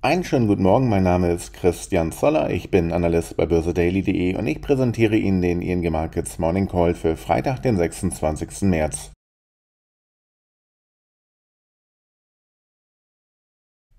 Einen schönen guten Morgen, mein Name ist Christian Zoller, ich bin Analyst bei börsedaily.de und ich präsentiere Ihnen den ING Markets Morning Call für Freitag, den 26. März.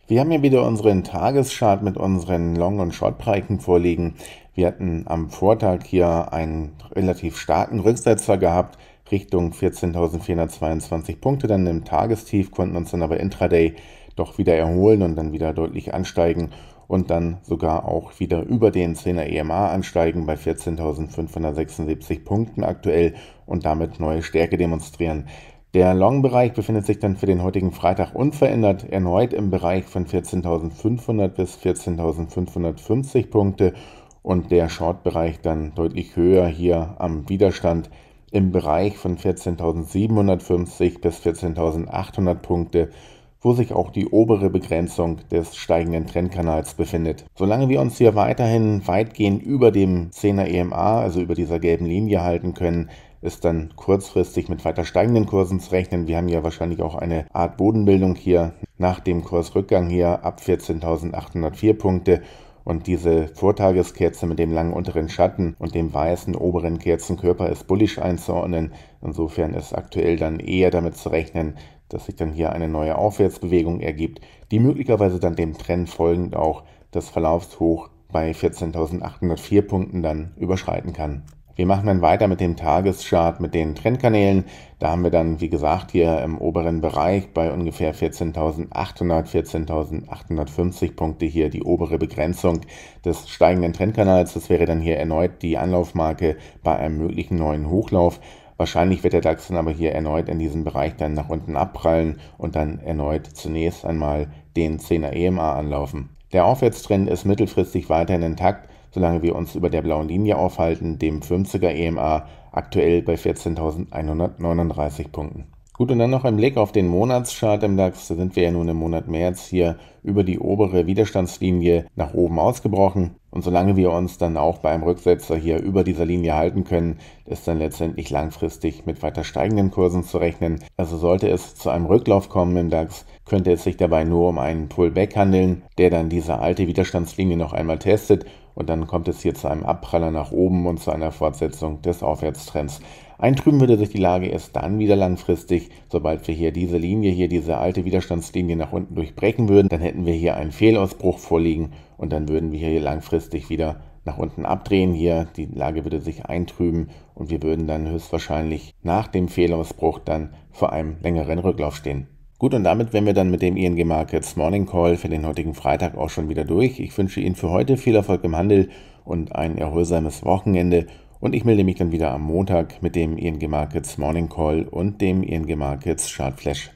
Wir haben hier wieder unseren Tageschart mit unseren Long- und Short-Preisen vorliegen. Wir hatten am Vortag hier einen relativ starken Rücksetzer gehabt, Richtung 14.422 Punkte, dann im Tagestief, konnten uns dann aber intraday doch wieder erholen und dann wieder deutlich ansteigen und dann sogar auch wieder über den 10er EMA ansteigen bei 14.576 Punkten aktuell und damit neue Stärke demonstrieren. Der Long-Bereich befindet sich dann für den heutigen Freitag unverändert erneut im Bereich von 14.500 bis 14.550 Punkte und der Short-Bereich dann deutlich höher hier am Widerstand im Bereich von 14.750 bis 14.800 Punkte wo sich auch die obere Begrenzung des steigenden Trendkanals befindet. Solange wir uns hier weiterhin weitgehend über dem 10er EMA, also über dieser gelben Linie halten können, ist dann kurzfristig mit weiter steigenden Kursen zu rechnen. Wir haben ja wahrscheinlich auch eine Art Bodenbildung hier nach dem Kursrückgang hier ab 14.804 Punkte und diese Vortageskerze mit dem langen unteren Schatten und dem weißen oberen Kerzenkörper ist bullisch einzuordnen. Insofern ist aktuell dann eher damit zu rechnen, dass sich dann hier eine neue Aufwärtsbewegung ergibt, die möglicherweise dann dem Trend folgend auch das Verlaufshoch bei 14.804 Punkten dann überschreiten kann. Wir machen dann weiter mit dem Tageschart, mit den Trendkanälen. Da haben wir dann, wie gesagt, hier im oberen Bereich bei ungefähr 14.800, 14.850 Punkte hier die obere Begrenzung des steigenden Trendkanals. Das wäre dann hier erneut die Anlaufmarke bei einem möglichen neuen Hochlauf. Wahrscheinlich wird der DAX dann aber hier erneut in diesem Bereich dann nach unten abprallen und dann erneut zunächst einmal den 10er EMA anlaufen. Der Aufwärtstrend ist mittelfristig weiterhin intakt solange wir uns über der blauen Linie aufhalten, dem 50er EMA, aktuell bei 14.139 Punkten. Gut, und dann noch ein Blick auf den Monatschart im DAX. Da sind wir ja nun im Monat März hier über die obere Widerstandslinie nach oben ausgebrochen. Und solange wir uns dann auch bei einem Rücksetzer hier über dieser Linie halten können, ist dann letztendlich langfristig mit weiter steigenden Kursen zu rechnen. Also sollte es zu einem Rücklauf kommen im DAX, könnte es sich dabei nur um einen Pullback handeln, der dann diese alte Widerstandslinie noch einmal testet und dann kommt es hier zu einem Abpraller nach oben und zu einer Fortsetzung des Aufwärtstrends. Eintrüben würde sich die Lage erst dann wieder langfristig, sobald wir hier diese Linie hier, diese alte Widerstandslinie nach unten durchbrechen würden, dann hätten wir hier einen Fehlausbruch vorliegen und dann würden wir hier langfristig wieder nach unten abdrehen hier, die Lage würde sich eintrüben und wir würden dann höchstwahrscheinlich nach dem Fehlausbruch dann vor einem längeren Rücklauf stehen. Gut, und damit wären wir dann mit dem ING Markets Morning Call für den heutigen Freitag auch schon wieder durch. Ich wünsche Ihnen für heute viel Erfolg im Handel und ein erholsames Wochenende. Und ich melde mich dann wieder am Montag mit dem ING Markets Morning Call und dem ING Markets Chart Flash.